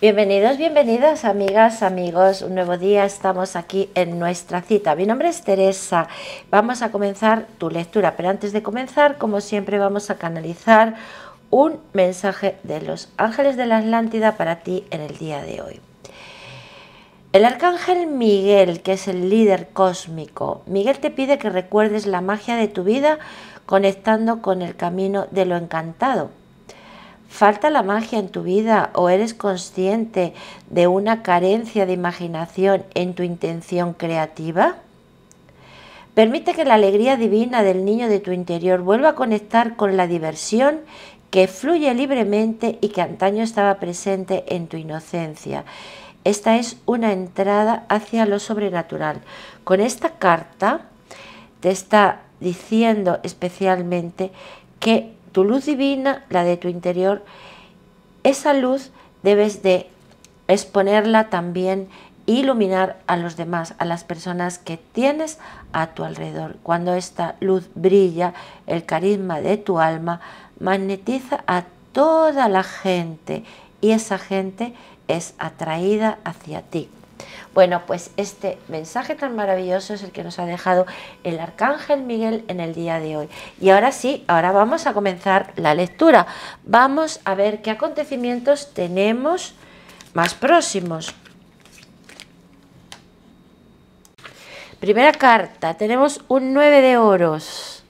Bienvenidos, bienvenidas, amigas, amigos. Un nuevo día, estamos aquí en nuestra cita. Mi nombre es Teresa. Vamos a comenzar tu lectura, pero antes de comenzar, como siempre, vamos a canalizar un mensaje de los ángeles de la Atlántida para ti en el día de hoy. El arcángel Miguel, que es el líder cósmico, Miguel te pide que recuerdes la magia de tu vida conectando con el camino de lo encantado ¿Falta la magia en tu vida o eres consciente de una carencia de imaginación en tu intención creativa? Permite que la alegría divina del niño de tu interior vuelva a conectar con la diversión que fluye libremente y que antaño estaba presente en tu inocencia. Esta es una entrada hacia lo sobrenatural. Con esta carta te está diciendo especialmente que tu luz divina, la de tu interior, esa luz debes de exponerla también iluminar a los demás, a las personas que tienes a tu alrededor. Cuando esta luz brilla, el carisma de tu alma magnetiza a toda la gente y esa gente es atraída hacia ti. Bueno, pues este mensaje tan maravilloso es el que nos ha dejado el Arcángel Miguel en el día de hoy. Y ahora sí, ahora vamos a comenzar la lectura. Vamos a ver qué acontecimientos tenemos más próximos. Primera carta, tenemos un 9 de oros.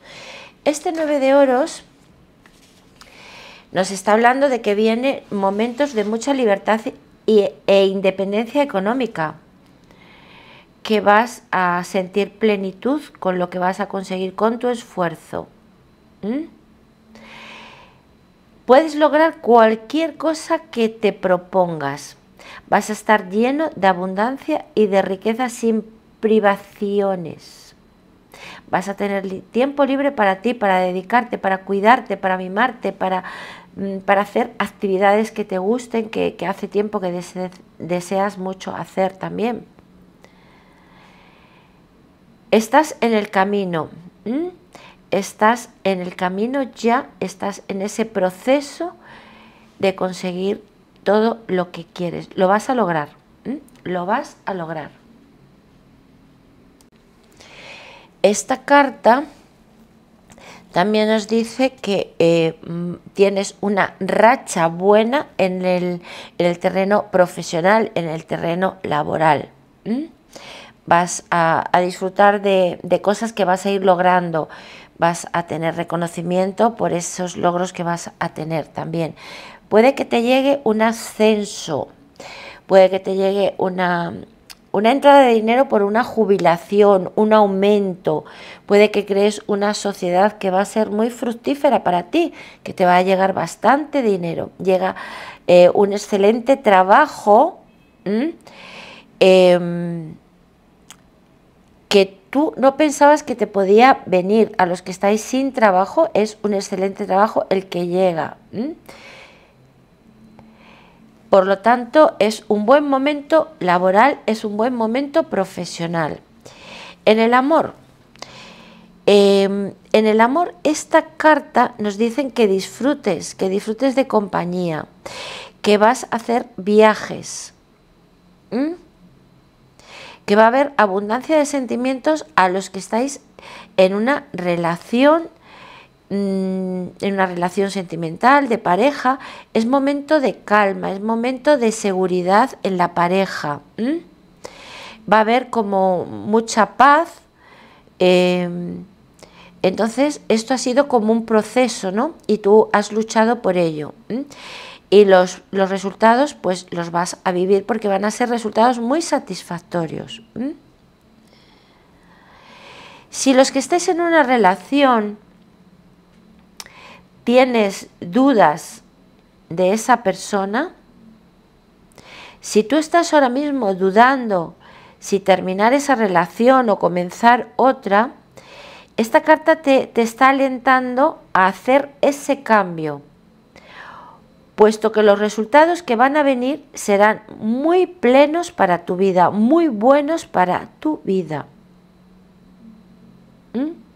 Este 9 de oros nos está hablando de que vienen momentos de mucha libertad e independencia económica, que vas a sentir plenitud con lo que vas a conseguir con tu esfuerzo. Puedes lograr cualquier cosa que te propongas. Vas a estar lleno de abundancia y de riqueza sin privaciones. Vas a tener tiempo libre para ti, para dedicarte, para cuidarte, para mimarte, para Mm, para hacer actividades que te gusten, que, hace tiempo que deseas mucho hacer también. Estás en el camino, estás en el camino ya, estás en ese proceso de conseguir todo lo que quieres. Lo vas a lograr, lo vas a lograr. Esta carta también nos dice que eh, mm, tienes una racha buena en el, terreno profesional, en el terreno laboral. Vas a, disfrutar de cosas que vas a ir logrando, vas a tener reconocimiento por esos logros que vas a tener también. Puede que te llegue un ascenso, puede que te llegue una, una entrada de dinero por una jubilación, un aumento. Puede que crees una sociedad que va a ser muy fructífera para ti, que te va a llegar bastante dinero. Llega eh, un excelente trabajo em, que tú no pensabas que te podía venir. A los que estáis sin trabajo es un excelente trabajo el que llega. Por lo tanto, es un buen momento laboral, es un buen momento profesional. En el amor, em, en el amor esta carta nos dicen que disfrutes, que disfrutes de compañía, que vas a hacer viajes, que va a haber abundancia de sentimientos a los que estáis en una relación Mm, en una relación sentimental, de pareja, es momento de calma, es momento de seguridad en la pareja. Va a haber como mucha paz. Em, entonces, esto ha sido como un proceso, ¿no? Y tú has luchado por ello. Y los, resultados, pues los vas a vivir porque van a ser resultados muy satisfactorios. Si los que estés en una relación tienes dudas de esa persona, si tú estás ahora mismo dudando si terminar esa relación o comenzar otra, esta carta te, está alentando a hacer ese cambio, puesto que los resultados que van a venir serán muy plenos para tu vida, muy buenos para tu vida. ¿Mm?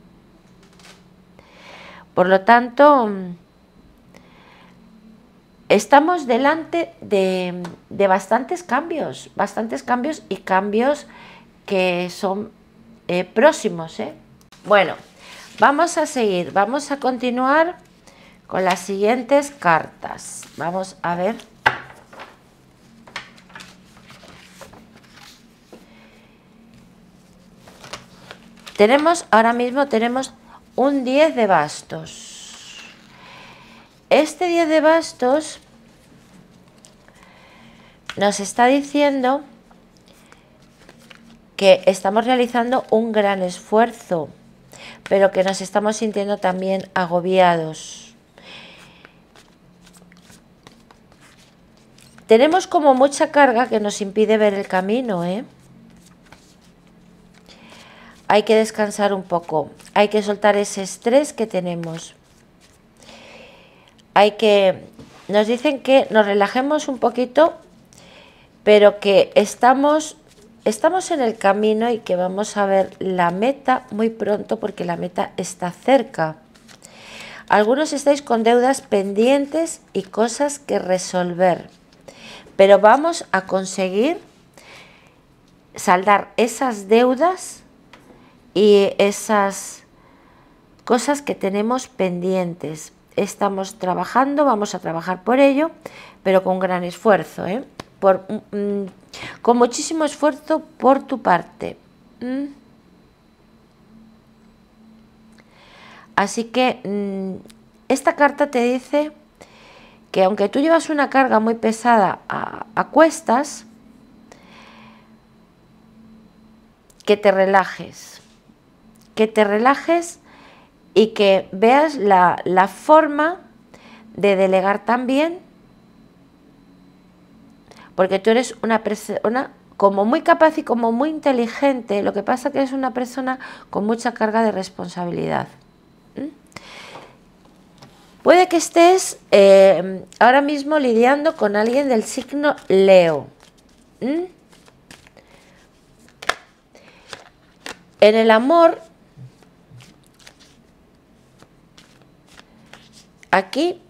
Por lo tanto, mm, estamos delante de, bastantes cambios, bastantes cambios y cambios que son eh, próximos. ¿eh? Bueno, vamos a seguir, vamos a continuar con las siguientes cartas. Vamos a ver. Tenemos, ahora mismo tenemos un 10 de bastos. Este 10 de bastos nos está diciendo que estamos realizando un gran esfuerzo, pero que nos estamos sintiendo también agobiados. Tenemos como mucha carga que nos impide ver el camino, ¿eh? hay que descansar un poco, hay que soltar ese estrés que tenemos. Hay que, nos dicen que nos relajemos un poquito, pero que estamos, estamos en el camino y que vamos a ver la meta muy pronto porque la meta está cerca. Algunos estáis con deudas pendientes y cosas que resolver, pero vamos a conseguir saldar esas deudas y esas cosas que tenemos pendientes. Estamos trabajando, vamos a trabajar por ello, pero con gran esfuerzo, ¿eh? por, mm, mm, con muchísimo esfuerzo por tu parte. Así que mm, esta carta te dice que aunque tú llevas una carga muy pesada a cuestas, que te relajes, que te relajes y que veas la, forma de delegar también, porque tú eres una persona como muy capaz y como muy inteligente, lo que pasa que eres una persona con mucha carga de responsabilidad. Puede que estés em, ahora mismo lidiando con alguien del signo Leo. En el amor Aquí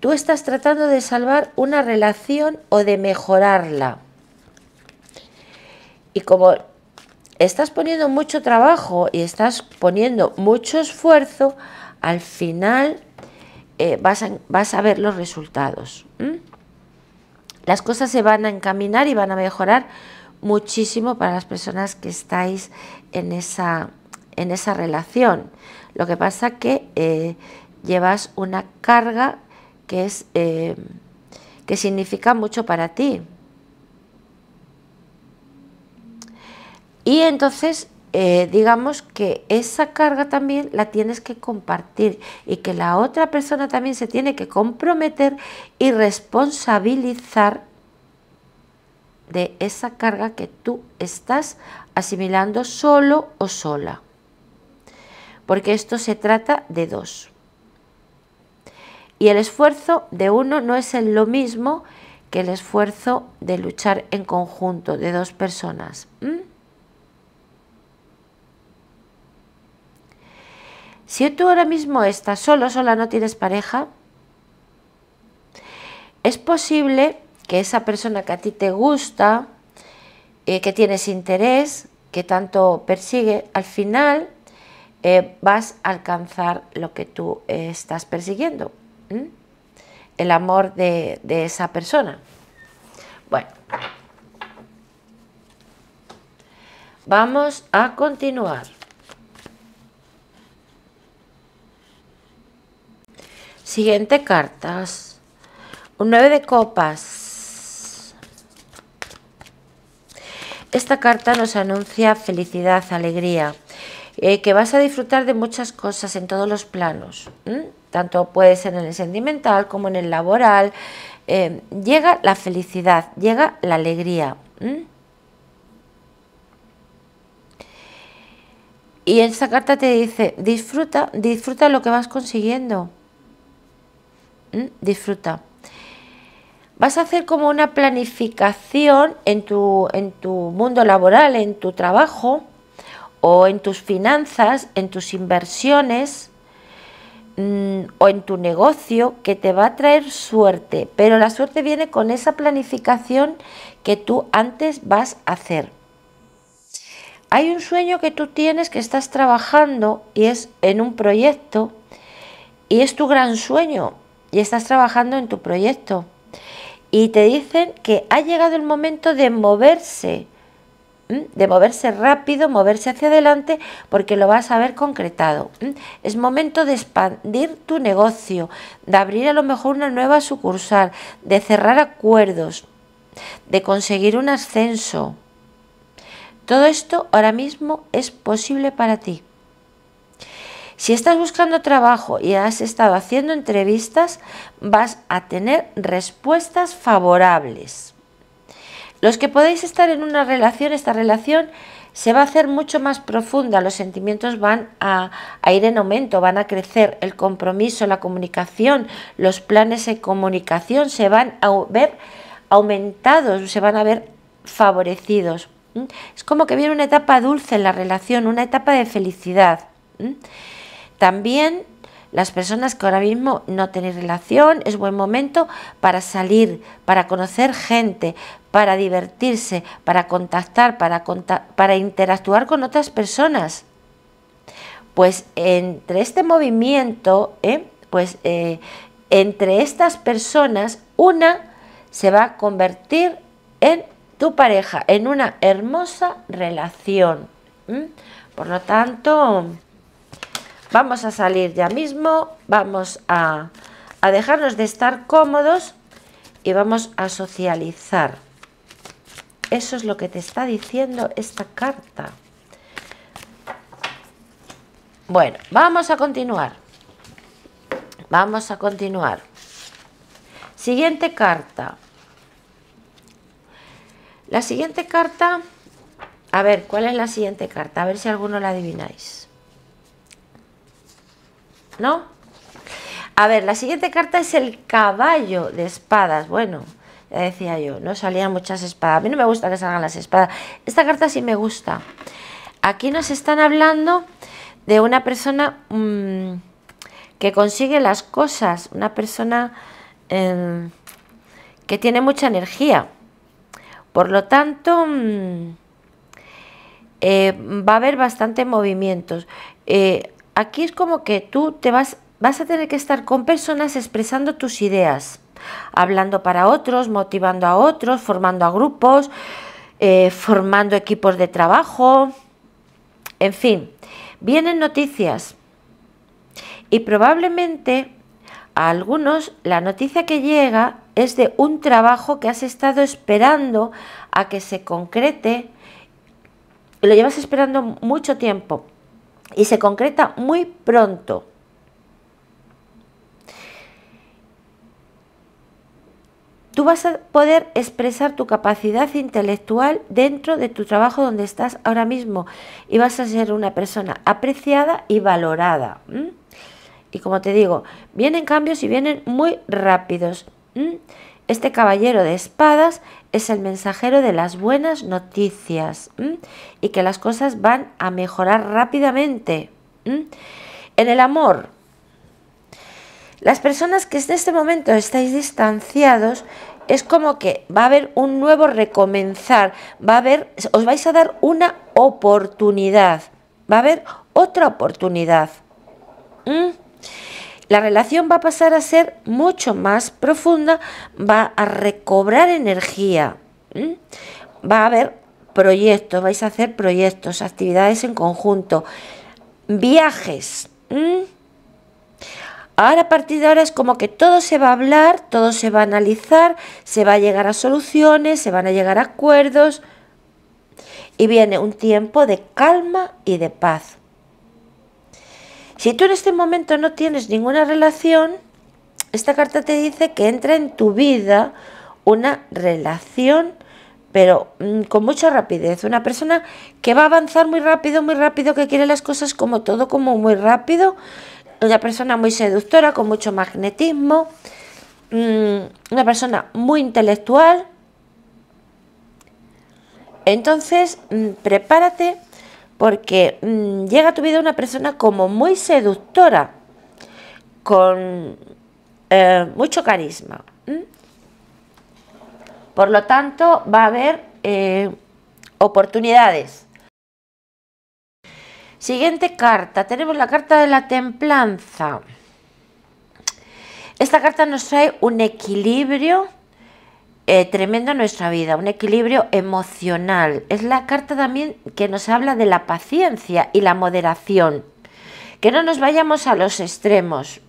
tú estás tratando de salvar una relación o de mejorarla. Y como estás poniendo mucho trabajo y estás poniendo mucho esfuerzo, al final eh, vas, a, ver los resultados. Las cosas se van a encaminar y van a mejorar muchísimo para las personas que estáis en esa, relación. Lo que pasa que eh, llevas una carga que, eh, que significa mucho para ti. Y entonces, eh, digamos que esa carga también la tienes que compartir y que la otra persona también se tiene que comprometer y responsabilizar de esa carga que tú estás asimilando solo o sola. Porque esto se trata de dos. Y el esfuerzo de uno no es lo mismo que el esfuerzo de luchar en conjunto de dos personas. Si tú ahora mismo estás solo, sola, no tienes pareja, es posible que esa persona que a ti te gusta, eh, que tienes interés, que tanto persigue, al final eh, vas a alcanzar lo que tú eh, estás persiguiendo el amor de, esa persona. Bueno, vamos a continuar. Siguiente cartas. Un 9 de copas. Esta carta nos anuncia felicidad, alegría, eh, que vas a disfrutar de muchas cosas en todos los planos tanto puede ser en el sentimental como en el laboral, eh, llega la felicidad, llega la alegría. Y esta carta te dice, disfruta, disfruta lo que vas consiguiendo. Disfruta. Vas a hacer como una planificación en tu, en tu mundo laboral, en tu trabajo o en tus finanzas, en tus inversiones. Mm, o en tu negocio que te va a traer suerte, pero la suerte viene con esa planificación que tú antes vas a hacer. Hay un sueño que tú tienes que estás trabajando y es en un proyecto y es tu gran sueño y estás trabajando en tu proyecto y te dicen que ha llegado el momento de moverse de moverse rápido, moverse hacia adelante, porque lo vas a ver concretado. Es momento de expandir tu negocio, de abrir a lo mejor una nueva sucursal, de cerrar acuerdos, de conseguir un ascenso. Todo esto ahora mismo es posible para ti. Si estás buscando trabajo y has estado haciendo entrevistas, vas a tener respuestas favorables. Los que podéis estar en una relación, esta relación se va a hacer mucho más profunda, los sentimientos van a, ir en aumento, van a crecer, el compromiso, la comunicación, los planes de comunicación se van a ver aumentados, se van a ver favorecidos. Es como que viene una etapa dulce en la relación, una etapa de felicidad. También las personas que ahora mismo no tenéis relación, es buen momento para salir, para conocer gente, para divertirse, para contactar, para, interactuar con otras personas. Pues entre este movimiento, ¿eh? pues eh, entre estas personas, una se va a convertir en tu pareja, en una hermosa relación. Por lo tanto, Vamos a salir ya mismo, vamos a, a dejarnos de estar cómodos y vamos a socializar. Eso es lo que te está diciendo esta carta. Bueno, vamos a continuar. Vamos a continuar. Siguiente carta. La siguiente carta... A ver, ¿cuál es la siguiente carta? A ver si alguno la adivináis. ¿no? A ver, la siguiente carta es el caballo de espadas. Bueno, ya decía yo, no salían muchas espadas. A mí no me gusta que salgan las espadas. Esta carta sí me gusta. Aquí nos están hablando de una persona mm, que consigue las cosas, una persona em, que tiene mucha energía. Por lo tanto, mm, eh, va a haber bastante movimientos. Eh, aquí es como que tú te vas, vas a tener que estar con personas expresando tus ideas, hablando para otros, motivando a otros, formando a grupos, eh, formando equipos de trabajo, en fin, vienen noticias y probablemente a algunos la noticia que llega es de un trabajo que has estado esperando a que se concrete, lo llevas esperando mucho tiempo y se concreta muy pronto. Tú vas a poder expresar tu capacidad intelectual dentro de tu trabajo donde estás ahora mismo y vas a ser una persona apreciada y valorada. Y como te digo, vienen cambios y vienen muy rápidos. Este caballero de espadas es el mensajero de las buenas noticias y que las cosas van a mejorar rápidamente. En el amor, las personas que en este momento estáis distanciados, es como que va a haber un nuevo recomenzar, va a haber, os vais a dar una oportunidad, va a haber otra oportunidad la relación va a pasar a ser mucho más profunda, va a recobrar energía, va a haber proyectos, vais a hacer proyectos, actividades en conjunto, viajes. Ahora a partir de ahora es como que todo se va a hablar, todo se va a analizar, se va a llegar a soluciones, se van a llegar a acuerdos y viene un tiempo de calma y de paz. Si tú en este momento no tienes ninguna relación, esta carta te dice que entra en tu vida una relación, pero mm, con mucha rapidez. Una persona que va a avanzar muy rápido, muy rápido, que quiere las cosas como todo, como muy rápido. Una persona muy seductora, con mucho magnetismo. Mm, una persona muy intelectual. Entonces, mm, prepárate porque mm, llega a tu vida una persona como muy seductora, con eh, mucho carisma. Por lo tanto, va a haber eh, oportunidades. Siguiente carta, tenemos la carta de la templanza. Esta carta nos trae un equilibrio Tremenda eh, tremendo nuestra vida, un equilibrio emocional. Es la carta también que nos habla de la paciencia y la moderación, que no nos vayamos a los extremos.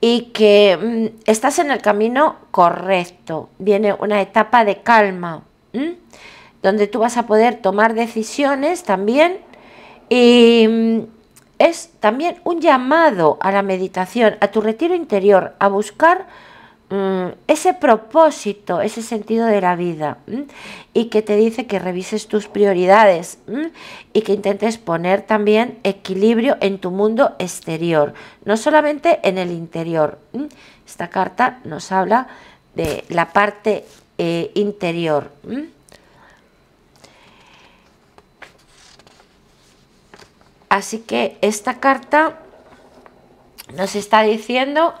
Y que mm, estás en el camino correcto. Viene una etapa de calma, donde tú vas a poder tomar decisiones también y mm, es también un llamado a la meditación, a tu retiro interior, a buscar Mm, ese propósito, ese sentido de la vida y que te dice que revises tus prioridades y que intentes poner también equilibrio en tu mundo exterior, no solamente en el interior. Esta carta nos habla de la parte eh, interior. Así que esta carta nos está diciendo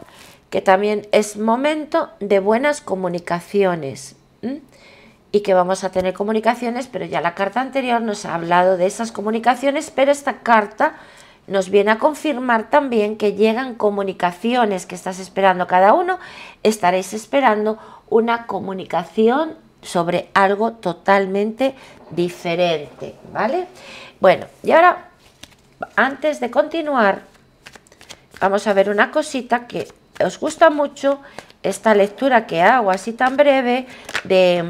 que también es momento de buenas comunicaciones y que vamos a tener comunicaciones, pero ya la carta anterior nos ha hablado de esas comunicaciones, pero esta carta nos viene a confirmar también que llegan comunicaciones que estás esperando cada uno, estaréis esperando una comunicación sobre algo totalmente diferente, ¿vale? Bueno, y ahora, antes de continuar, vamos a ver una cosita que os gusta mucho esta lectura que hago así tan breve de,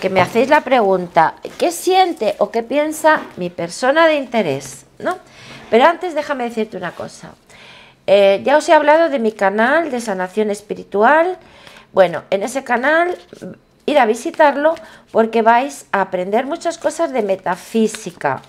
que me hacéis la pregunta, ¿qué siente o qué piensa mi persona de interés? ¿No? Pero antes déjame decirte una cosa. Eh, ya os he hablado de mi canal de sanación espiritual. Bueno, en ese canal mm, ir a visitarlo porque vais a aprender muchas cosas de metafísica.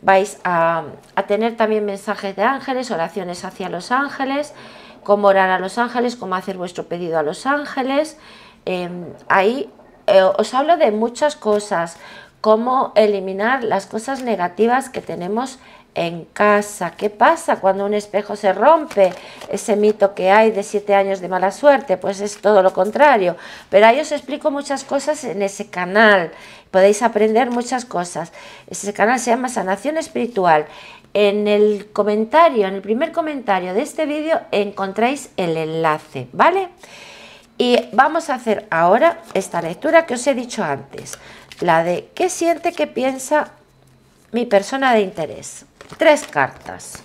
Vais a tener también mensajes de ángeles, oraciones hacia los ángeles cómo orar a los ángeles, cómo hacer vuestro pedido a los ángeles. Em, ahí eh, os hablo de muchas cosas, cómo eliminar las cosas negativas que tenemos en casa. ¿Qué pasa cuando un espejo se rompe? Ese mito que hay de siete años de mala suerte, pues es todo lo contrario. Pero ahí os explico muchas cosas en ese canal. Podéis aprender muchas cosas. Ese canal se llama Sanación Espiritual. En el comentario, en el primer comentario de este vídeo, encontráis el enlace, ¿vale? Y vamos a hacer ahora esta lectura que os he dicho antes, la de qué siente, qué piensa mi persona de interés tres cartas.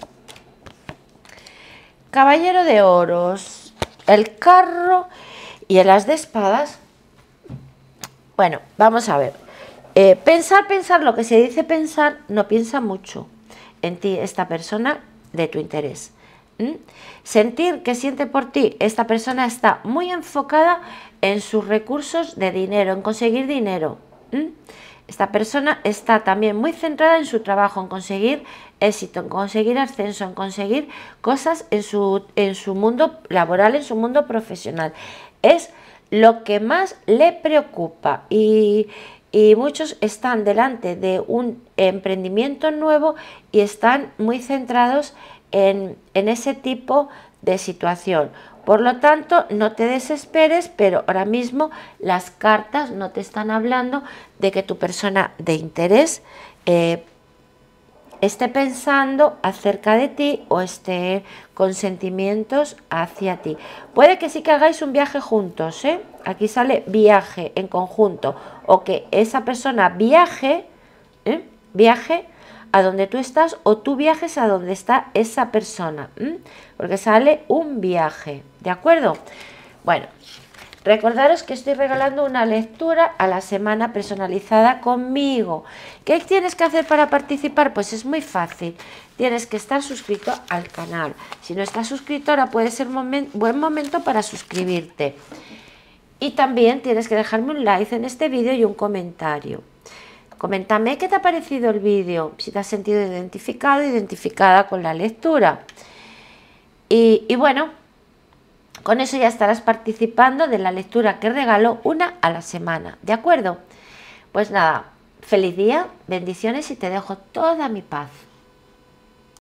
Caballero de oros, el carro y el as de espadas. Bueno, vamos a ver. Eh, pensar, pensar, lo que se dice pensar, no piensa mucho en ti esta persona de tu interés. Sentir que siente por ti esta persona está muy enfocada en sus recursos de dinero, en conseguir dinero. Esta persona está también muy centrada en su trabajo, en conseguir éxito, en conseguir ascenso, en conseguir cosas en su, en su mundo laboral, en su mundo profesional. Es lo que más le preocupa y, muchos están delante de un emprendimiento nuevo y están muy centrados en, en ese tipo de situación. Por lo tanto, no te desesperes, pero ahora mismo las cartas no te están hablando de que tu persona de interés eh, esté pensando acerca de ti o esté con sentimientos hacia ti. Puede que sí que hagáis un viaje juntos, ¿eh? aquí sale viaje en conjunto, o que esa persona viaje, ¿eh? viaje a donde tú estás o tú viajes a donde está esa persona, porque sale un viaje, ¿de acuerdo? Bueno, recordaros que estoy regalando una lectura a la semana personalizada conmigo. ¿Qué tienes que hacer para participar? Pues es muy fácil, tienes que estar suscrito al canal. Si no estás suscrito, ahora puede ser buen momento para suscribirte. Y también tienes que dejarme un like en este vídeo y un comentario. Coméntame qué te ha parecido el vídeo, si te has sentido identificado, identificada con la lectura. Y, y bueno, con eso ya estarás participando de la lectura que regalo una a la semana, ¿de acuerdo? Pues nada, feliz día, bendiciones y te dejo toda mi paz.